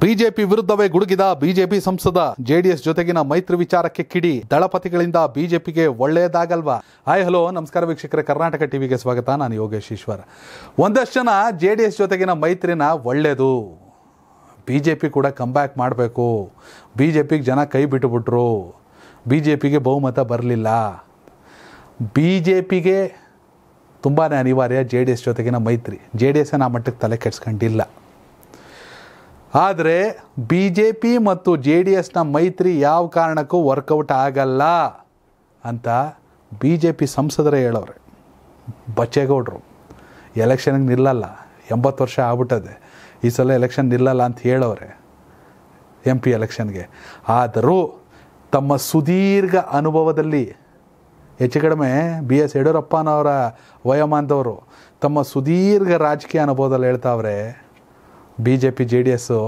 BJP ವಿರುದ್ಧವೇ ಗುಡುಗಿದ BJP ಸಂಸದ JDS ಜೊತೆಗಿನ ಮೈತ್ರಿ ವಿಚಾರಕ್ಕೆ ಕಿಡಿ ದಳಪತಿಗಳಿಂದ ಬಿಜೆಪಿಗೆ ಒಳ್ಳೆಯದಾಗಲ್ವಾ ಹಾಯ್ ಹಲೋ ನಮಸ್ಕಾರ ವೀಕ್ಷಕರೇ ಕರ್ನಾಟಕ ಟಿವಿಗೆ ಸ್ವಾಗತ ನಾನು ಯೋಗೇಶ್ ಈಶ್ವರ್ ಒಂದಷ್ಟು ಜನ ಜೆಡಿಎಸ್ ಜೊತೆಗಿನ ಮೈತ್ರಿನ ಒಳ್ಳೆಯದು ಬಿಜೆಪಿ ಜೆ ಪಿ ಕೂಡ ಕಂಬ್ಯಾಕ್ ಮಾಡಬೇಕು ಬಿ ಜೆ ಪಿಗೆ ಜನ ಕೈ ಬಿಟ್ಟುಬಿಟ್ರು ಬಿಜೆಪಿಗೆ ಬಹುಮತ ಬರಲಿಲ್ಲ ಬಿಜೆಪಿಗೆ ತುಂಬಾ ಅನಿವಾರ್ಯ ಜೆ ಡಿ ಎಸ್ ಜೊತೆಗಿನ ಮೈತ್ರಿ ಜೆ ಡಿ ಎಸ್ ಆ ಮಟ್ಟಕ್ಕೆ ತಲೆ ಕೆಡ್ಸ್ಕೊಂಡಿಲ್ಲ ಆದರೆ ಬಿ ಜೆ ಪಿ ಮತ್ತು ಜೆ ಡಿ ಎಸ್ನ ಮೈತ್ರಿ ಯಾವ ಕಾರಣಕ್ಕೂ ವರ್ಕೌಟ್ ಆಗಲ್ಲ ಅಂತ ಬಿ ಜೆ ಪಿ ಸಂಸದರೇ ಹೇಳೋರೆ ಬಚ್ಚೇಗೌಡರು ಎಲೆಕ್ಷನ್ಗೆ ನಿಲ್ಲಲ್ಲ ಎಂಬತ್ತು ವರ್ಷ ಆಗ್ಬಿಟ್ಟದೆ ಈ ಸಲ ಎಲೆಕ್ಷನ್ ನಿಲ್ಲಲ್ಲ ಅಂತ ಹೇಳೋರೆ ಎಂ ಪಿ ಎಲೆಕ್ಷನ್ಗೆ ಆದರೂ ತಮ್ಮ ಸುದೀರ್ಘ ಅನುಭವದಲ್ಲಿ ಹೆಚ್ಚು ಕಡಿಮೆ ಬಿ ಎಸ್ ಯಡಿಯೂರಪ್ಪನವರ ವಯೋಮಾನದವರು ತಮ್ಮ ಸುದೀರ್ಘ ರಾಜಕೀಯ ಅನುಭವದಲ್ಲಿ ಹೇಳ್ತಾವ್ರೆ B J P J D S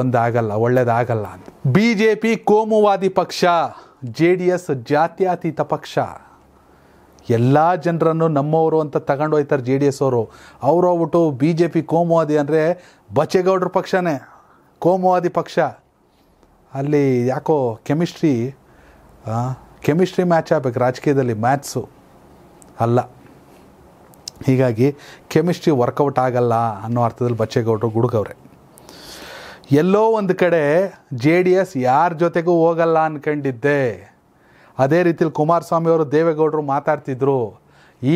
ಒಂದಾಗಲ್ಲ ಒಳ್ಳೇದಾಗಲ್ಲ ಅಂತ ಬಿ ಜೆ ಪಿ ಕೋಮುವಾದಿ ಪಕ್ಷ ಜೆ ಡಿ ಎಸ್ ಜಾತ್ಯತೀತ ಪಕ್ಷ ಎಲ್ಲ ಜನರನ್ನು ನಮ್ಮವರು ಅಂತ ತಗೊಂಡೋಗ್ತಾರೆ ಜೆ ಡಿ ಎಸ್ ಅವರು ಅವರು ಹೋಗ್ಬಿಟ್ಟು ಬಿ ಜೆ ಪಿ ಕೋಮುವಾದಿ ಅಂದರೆ ಬಚೇಗೌಡ್ರ ಪಕ್ಷನೇ ಕೋಮುವಾದಿ ಪಕ್ಷ ಅಲ್ಲಿ ಯಾಕೋ ಕೆಮಿಸ್ಟ್ರಿ ಕೆಮಿಸ್ಟ್ರಿ ಮ್ಯಾಚ್ ಆಗಬೇಕು ರಾಜಕೀಯದಲ್ಲಿ ಮ್ಯಾಥ್ಸು ಅಲ್ಲ ಹೀಗಾಗಿ ಕೆಮಿಸ್ಟ್ರಿ ವರ್ಕೌಟ್ ಆಗಲ್ಲ ಅನ್ನೋ ಅರ್ಥದಲ್ಲಿ ಬಚ್ಚೇಗೌಡರು ಗುಡುಗವ್ರೆ ಎಲ್ಲೋ ಒಂದು ಕಡೆ ಜೆ ಡಿ ಎಸ್ ಯಾರ ಜೊತೆಗೂ ಹೋಗಲ್ಲ ಅಂದ್ಕೊಂಡಿದ್ದೆ ಅದೇ ರೀತಿಲಿ ಕುಮಾರಸ್ವಾಮಿ ಅವರು ದೇವೇಗೌಡರು ಮಾತಾಡ್ತಿದ್ರು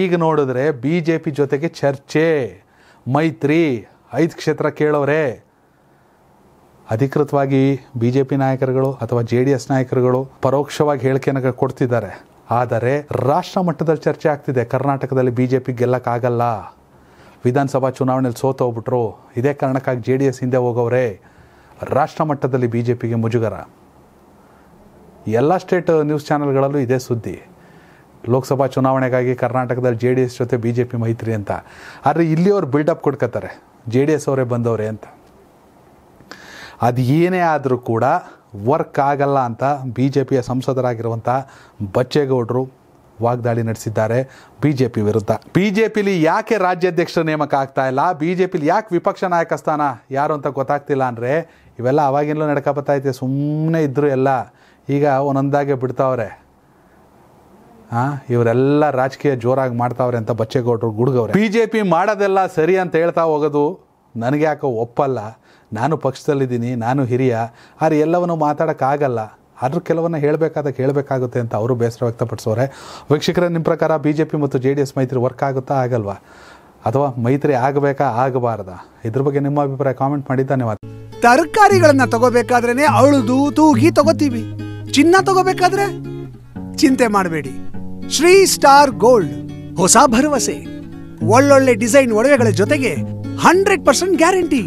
ಈಗ ನೋಡಿದ್ರೆ ಬಿ ಜೆ ಪಿ ಜೊತೆಗೆ ಚರ್ಚೆ ಮೈತ್ರಿ ಐದು ಕ್ಷೇತ್ರ ಕೇಳೋರೆ ಅಧಿಕೃತವಾಗಿ ಬಿ ಜೆ ಪಿ ನಾಯಕರುಗಳು ಅಥವಾ ಜೆ ಡಿ ಎಸ್ ನಾಯಕರುಗಳು ಪರೋಕ್ಷವಾಗಿ ಹೇಳಿಕೆಯನ್ನು ಕೊಡ್ತಿದ್ದಾರೆ ಆದರೆ ರಾಷ್ಟ್ರ ಮಟ್ಟದಲ್ಲಿ ಚರ್ಚೆ ಆಗ್ತಿದೆ ಕರ್ನಾಟಕದಲ್ಲಿ ಬಿ ಜೆ ಪಿ ಗೆಲ್ಲಕ್ಕಾಗಲ್ಲ ವಿಧಾನಸಭಾ ಚುನಾವಣೆಯಲ್ಲಿ ಸೋತೋಗ್ಬಿಟ್ರು ಇದೇ ಕಾರಣಕ್ಕಾಗಿ ಜೆ ಡಿ ಎಸ್ ಹಿಂದೆ ಹೋಗೋರೆ ರಾಷ್ಟ್ರ ಮಟ್ಟದಲ್ಲಿ ಬಿ ಜೆ ಪಿಗೆ ಮುಜುಗರ ಎಲ್ಲ ಸ್ಟೇಟ್ ನ್ಯೂಸ್ ಚಾನೆಲ್ಗಳಲ್ಲೂ ಇದೇ ಸುದ್ದಿ ಲೋಕಸಭಾ ಚುನಾವಣೆಗಾಗಿ ಕರ್ನಾಟಕದಲ್ಲಿ ಜೆ ಡಿ ಎಸ್ ಜೊತೆ ಬಿ ಜೆ ಪಿ ಮೈತ್ರಿ ಅಂತ ಆದರೆ ಇಲ್ಲಿ ಅವ್ರು ಬಿಲ್ಡಪ್ ಕೊಡ್ಕೋತಾರೆ ಜೆ ಡಿ ಎಸ್ ಅವರೇ ಬಂದವರೇ ಅಂತ ಅದು ಏನೇ ಆದರೂ ಕೂಡ ವರ್ಕ್ ಆಗಲ್ಲ ಅಂತ ಬಿ ಜೆ ಪಿಯ ಸಂಸದರಾಗಿರುವಂಥ ಬಚ್ಚೇಗೌಡರು ವಾಗ್ದಾಳಿ ನಡೆಸಿದ್ದಾರೆ ಬಿ ಜೆ ಪಿ ವಿರುದ್ಧ ಬಿ ಜೆ ಪಿಲಿ ಯಾಕೆ ರಾಜ್ಯಾಧ್ಯಕ್ಷರ ನೇಮಕ ಆಗ್ತಾ ಇಲ್ಲ ಬಿ ಜೆ ಪಿಲಿ ಯಾಕೆ ವಿಪಕ್ಷ ನಾಯಕ ಸ್ಥಾನ ಯಾರು ಅಂತ ಗೊತ್ತಾಗ್ತಿಲ್ಲ ಅಂದರೆ ಇವೆಲ್ಲ ಅವಾಗಿಂದಲೂ ನಡ್ಕೊ ಐತೆ ಸುಮ್ಮನೆ ಇದ್ದರು ಎಲ್ಲ ಈಗ ಒಂದೊಂದಾಗೆ ಬಿಡ್ತಾವ್ರೆ ಹಾಂ ಇವರೆಲ್ಲ ರಾಜಕೀಯ ಜೋರಾಗಿ ಮಾಡ್ತಾವ್ರೆ ಅಂತ ಬಚ್ಚೇಗೌಡರು ಗುಡುಗವ್ರೆ ಬಿ ಜೆ ಪಿ ಮಾಡೋದೆಲ್ಲ ಸರಿ ಅಂತ ಹೇಳ್ತಾ ಹೋಗೋದು ನನಗೆ ಯಾಕೋ ಒಪ್ಪಲ್ಲ ನಾನು ಪಕ್ಷದಲ್ಲಿದ್ದೀನಿ ನಾನು ಹಿರಿಯ ಆದರೆ ಎಲ್ಲವನ್ನೂ ಮಾತಾಡೋಕ್ಕಾಗಲ್ಲ ಅದ್ರ ಕೆಲವನ್ನ ಹೇಳಬೇಕಾದಾಗ ಹೇಳಬೇಕಾಗುತ್ತೆ ಅಂತ ಅವರು ಬೇಸರ ವ್ಯಕ್ತಪಡಿಸೋರೆ ವೀಕ್ಷಕರ ನಿಮ್ಮ ಪ್ರಕಾರ ಬಿ ಜೆ ಪಿ ಮತ್ತು ಜೆ ಡಿ ಎಸ್ ಮೈತ್ರಿ ವರ್ಕ್ ಆಗುತ್ತಾ ಆಗಲ್ವಾ ಅಥವಾ ಮೈತ್ರಿ ಆಗಬೇಕಾ ಆಗಬಾರದ ಇದ್ರ ಬಗ್ಗೆ ನಿಮ್ಮ ಅಭಿಪ್ರಾಯ ಕಾಮೆಂಟ್ ಮಾಡಿ ಧನ್ಯವಾದ ತರಕಾರಿಗಳನ್ನ ತಗೋಬೇಕಾದ್ರೆ ಅಳುದು ತೂಗಿ ತಗೋತೀವಿ ಚಿನ್ನ ತಗೋಬೇಕಾದ್ರೆ ಚಿಂತೆ ಮಾಡಬೇಡಿ ಶ್ರೀ ಸ್ಟಾರ್ ಗೋಲ್ಡ್ ಹೊಸ ಭರವಸೆ ಒಳ್ಳೊಳ್ಳೆ ಡಿಸೈನ್ ಒಡವೆಗಳ ಜೊತೆಗೆ ಹಂಡ್ರೆಡ್ ಪರ್ಸೆಂಟ್ ಗ್ಯಾರಂಟಿ